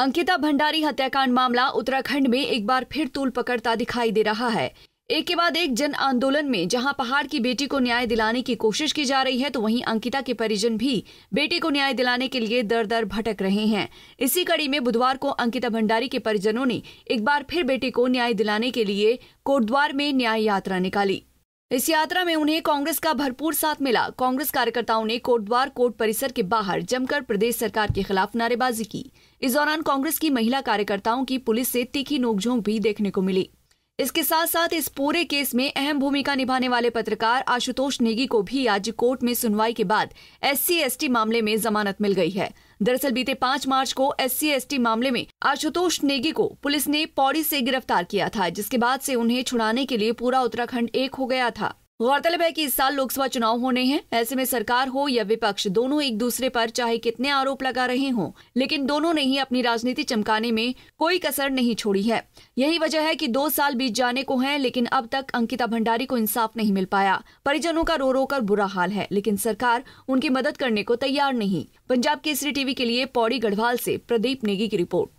अंकिता भंडारी हत्याकांड मामला उत्तराखंड में एक बार फिर तूल पकड़ता दिखाई दे रहा है एक के बाद एक जन आंदोलन में जहां पहाड़ की बेटी को न्याय दिलाने की कोशिश की जा रही है तो वहीं अंकिता के परिजन भी बेटी को न्याय दिलाने के लिए दर दर भटक रहे हैं इसी कड़ी में बुधवार को अंकिता भंडारी के परिजनों ने एक बार फिर बेटी को न्याय दिलाने के लिए कोटद्वार में न्याय यात्रा निकाली इस यात्रा में उन्हें कांग्रेस का भरपूर साथ मिला कांग्रेस कार्यकर्ताओं ने कोटद्वार कोर्ट परिसर के बाहर जमकर प्रदेश सरकार के खिलाफ नारेबाजी की इस दौरान कांग्रेस की महिला कार्यकर्ताओं की पुलिस से तीखी नोकझोंक भी देखने को मिली इसके साथ साथ इस पूरे केस में अहम भूमिका निभाने वाले पत्रकार आशुतोष नेगी को भी आज कोर्ट में सुनवाई के बाद एस सी मामले में जमानत मिल गई है दरअसल बीते पाँच मार्च को एस सी मामले में आशुतोष नेगी को पुलिस ने पौड़ी से गिरफ्तार किया था जिसके बाद से उन्हें छुड़ाने के लिए पूरा उत्तराखंड एक हो गया था गौरतलब है कि इस साल लोकसभा चुनाव होने हैं ऐसे में सरकार हो या विपक्ष दोनों एक दूसरे पर चाहे कितने आरोप लगा रहे हों लेकिन दोनों ने ही अपनी राजनीति चमकाने में कोई कसर नहीं छोड़ी है यही वजह है कि दो साल बीत जाने को हैं लेकिन अब तक अंकिता भंडारी को इंसाफ नहीं मिल पाया परिजनों का रो रो कर बुरा हाल है लेकिन सरकार उनकी मदद करने को तैयार नहीं पंजाब केसरी टीवी के लिए पौड़ी गढ़वाल से प्रदीप नेगी की रिपोर्ट